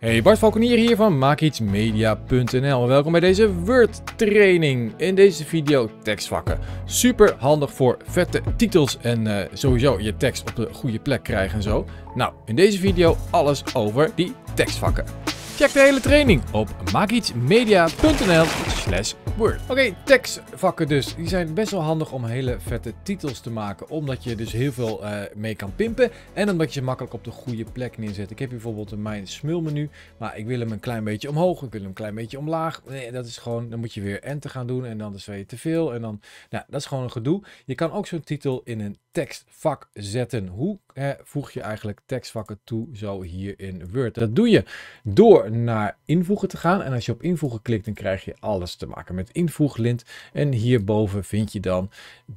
Hey, Bart Valkenier hier van maakietsmedia.nl. Welkom bij deze Word training. In deze video tekstvakken. Super handig voor vette titels en eh, sowieso je tekst op de goede plek krijgen en zo. Nou, in deze video alles over die tekstvakken. Check de hele training op maakietsmedia.nl slash Word. Oké, tekstvakken dus. Die zijn best wel handig om hele vette titels te maken. Omdat je dus heel veel eh, mee kan pimpen. En omdat je ze makkelijk op de goede plek neerzet. Ik heb hier bijvoorbeeld mijn smulmenu. Maar ik wil hem een klein beetje omhoog. Ik wil hem een klein beetje omlaag. Nee, dat is gewoon... Dan moet je weer enter gaan doen. En dan is weer te veel. En dan... Nou, dat is gewoon een gedoe. Je kan ook zo'n titel in een tekstvak zetten. Hoe voeg je eigenlijk tekstvakken toe zo hier in Word? Dat doe je door naar invoegen te gaan. En als je op invoegen klikt, dan krijg je alles te maken met invoeglint. En hierboven vind je dan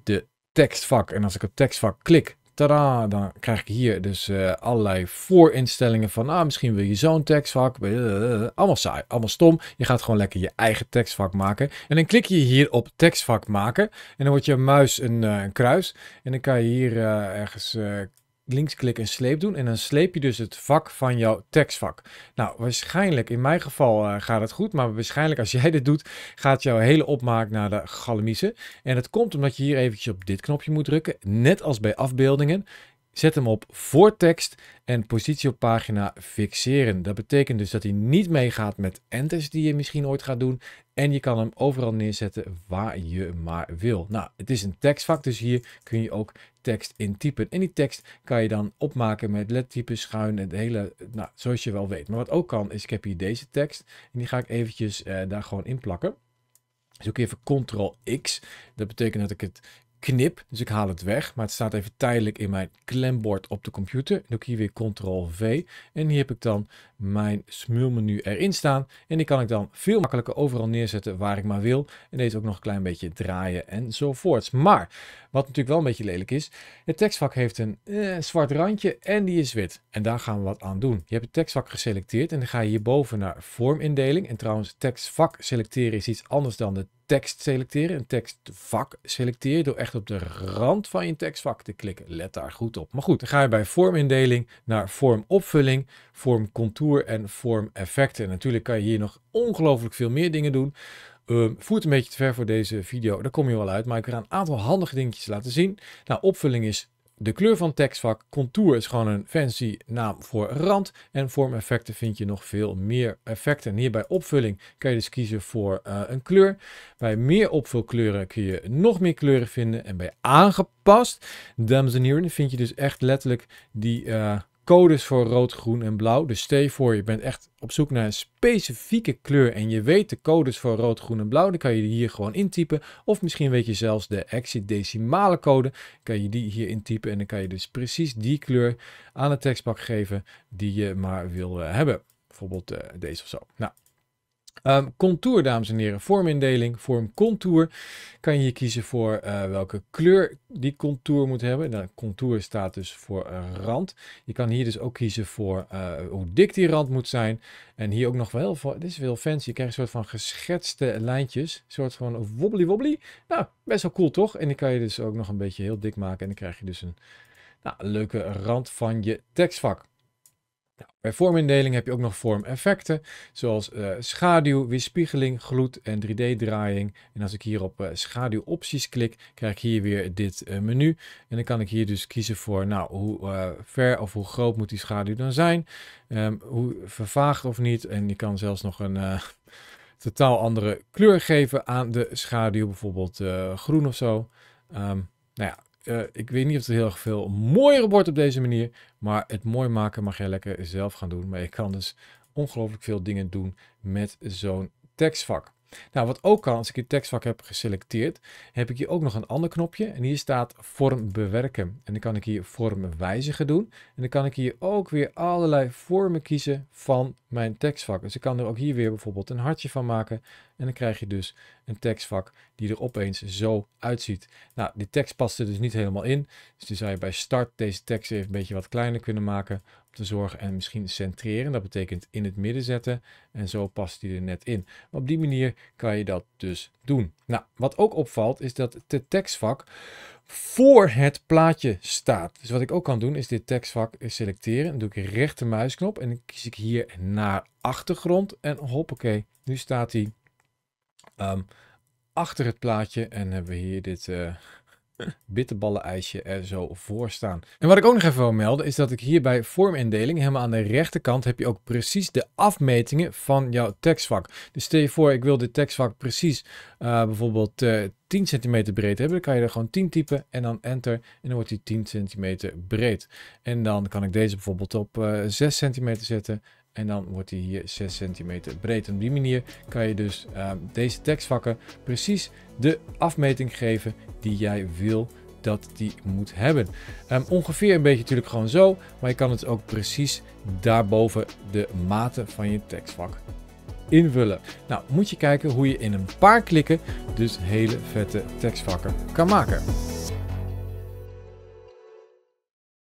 de tekstvak. En als ik op tekstvak klik, tadaa, dan krijg ik hier dus uh, allerlei voorinstellingen van, ah, misschien wil je zo'n tekstvak, eh, allemaal saai, allemaal stom. Je gaat gewoon lekker je eigen tekstvak maken. En dan klik je hier op tekstvak maken en dan wordt je muis een, eh, een kruis. En dan kan je hier uh, ergens Links linksklik en sleep doen. En dan sleep je dus het vak van jouw tekstvak. Nou, waarschijnlijk, in mijn geval eh, gaat het goed. Maar waarschijnlijk als jij dit doet, gaat jouw hele opmaak naar de galamiezen. En dat komt omdat je hier eventjes op dit knopje moet drukken. Net als bij afbeeldingen. Zet hem op tekst en positie op pagina fixeren. Dat betekent dus dat hij niet meegaat met enters die je misschien ooit gaat doen. En je kan hem overal neerzetten waar je maar wil. Nou, het is een tekstvak, dus hier kun je ook tekst intypen. En die tekst kan je dan opmaken met lettypen, schuin en het hele, nou, zoals je wel weet. Maar wat ook kan, is ik heb hier deze tekst. En die ga ik eventjes eh, daar gewoon in plakken. Zoek dus even Ctrl-X. Dat betekent dat ik het knip, dus ik haal het weg. Maar het staat even tijdelijk in mijn klembord op de computer. doe ik hier weer Ctrl-V. En hier heb ik dan mijn smulmenu erin staan. En die kan ik dan veel makkelijker overal neerzetten waar ik maar wil. En deze ook nog een klein beetje draaien enzovoorts. Maar, wat natuurlijk wel een beetje lelijk is, het tekstvak heeft een eh, zwart randje en die is wit. En daar gaan we wat aan doen. Je hebt het tekstvak geselecteerd en dan ga je hierboven naar vormindeling. En trouwens, tekstvak selecteren is iets anders dan de tekst selecteren. Een tekstvak selecteer door echt op de rand van je tekstvak te klikken. Let daar goed op. Maar goed, dan ga je bij vormindeling naar vormopvulling, vormcontour en vormeffecten. natuurlijk kan je hier nog ongelooflijk veel meer dingen doen. Ehm, voert een beetje te ver voor deze video, daar kom je wel uit. Maar ik ga een aantal handige dingetjes laten zien. Nou, opvulling is de kleur van tekstvak. Contour is gewoon een fancy naam voor rand. En vormeffecten vind je nog veel meer effecten. En hier bij opvulling kan je dus kiezen voor eh, een kleur. Bij meer opvulkleuren kun je nog meer kleuren vinden. En bij aangepast, dames en heren, vind je dus echt letterlijk die... Eh, codes voor rood, groen en blauw. Dus stel je voor, je bent echt op zoek naar een specifieke kleur en je weet de codes voor rood, groen en blauw. Dan kan je die hier gewoon intypen. Of misschien weet je zelfs de hexi-decimale code. Kan je die hier intypen en dan kan je dus precies die kleur aan het tekstbak geven die je maar wil eh, hebben. Bijvoorbeeld eh, deze of zo. Nou, Ehm, contour, dames en heren. Vormindeling, vormcontour. Kan je kiezen voor eh, welke kleur die contour moet hebben. Nou, contour staat dus voor een rand. Je kan hier dus ook kiezen voor eh, hoe dik die rand moet zijn. En hier ook nog wel, voor, dit is veel fancy. Je krijgt een soort van geschetste lijntjes. Een soort van wobbly wobbly. Nou, best wel cool toch? En die kan je dus ook nog een beetje heel dik maken. En dan krijg je dus een nou, leuke rand van je tekstvak. Bij vormindeling heb je ook nog vormeffecten, zoals eh, schaduw, weerspiegeling, gloed en 3D-draaiing. En als ik hier op uh, schaduwopties klik, krijg ik hier weer dit eh, menu. En dan kan ik hier dus kiezen voor nou, hoe ver of hoe groot moet die schaduw dan zijn. Ehm, hoe vervaagd of niet. En je kan zelfs nog een totaal andere kleur geven aan de schaduw, bijvoorbeeld groen of zo. Um, nou ja, eh, ik weet niet of er heel veel mooier wordt op deze manier. Maar het mooi maken mag jij lekker zelf gaan doen. Maar je kan dus ongelooflijk veel dingen doen met zo'n tekstvak. Nou, wat ook kan, als ik je tekstvak heb geselecteerd, heb ik hier ook nog een ander knopje. En hier staat vorm bewerken. En dan kan ik hier vorm wijzigen doen. En dan kan ik hier ook weer allerlei vormen kiezen van mijn tekstvak. Dus ik kan er ook hier weer bijvoorbeeld een hartje van maken. En dan krijg je dus een tekstvak die er opeens zo uitziet. Nou, die tekst past er dus niet helemaal in. Dus dan zou je bij start deze tekst even een beetje wat kleiner kunnen maken te zorgen en misschien centreren. Dat betekent in het midden zetten en zo past hij er net in. op die manier kan je dat dus doen. Nou, wat ook opvalt is dat het tekstvak voor het plaatje staat. Dus wat ik ook kan doen is dit tekstvak selecteren. Dan doe ik rechtermuisknop en dan kies ik hier naar achtergrond. En hoppakee, nu staat hij ehm, achter het plaatje en hebben we hier dit... Eh, bitterballen-ijsje er zo voor staan. En wat ik ook nog even wil melden is dat ik hier bij vormindeling helemaal aan de rechterkant heb je ook precies de afmetingen van jouw tekstvak. Dus stel je voor ik wil dit tekstvak precies eh, bijvoorbeeld 10 eh, centimeter breed hebben. Dan kan je er gewoon 10 typen en dan enter en dan wordt die 10 centimeter breed. En dan kan ik deze bijvoorbeeld op 6 eh, centimeter zetten en dan wordt hij hier 6 centimeter breed. op die manier kan je dus ehm, deze tekstvakken precies de afmeting geven die jij wil dat die moet hebben. Ehm, ongeveer een beetje natuurlijk gewoon zo, maar je kan het ook precies daarboven de maten van je tekstvak invullen. Nou, moet je kijken hoe je in een paar klikken dus hele vette tekstvakken kan maken.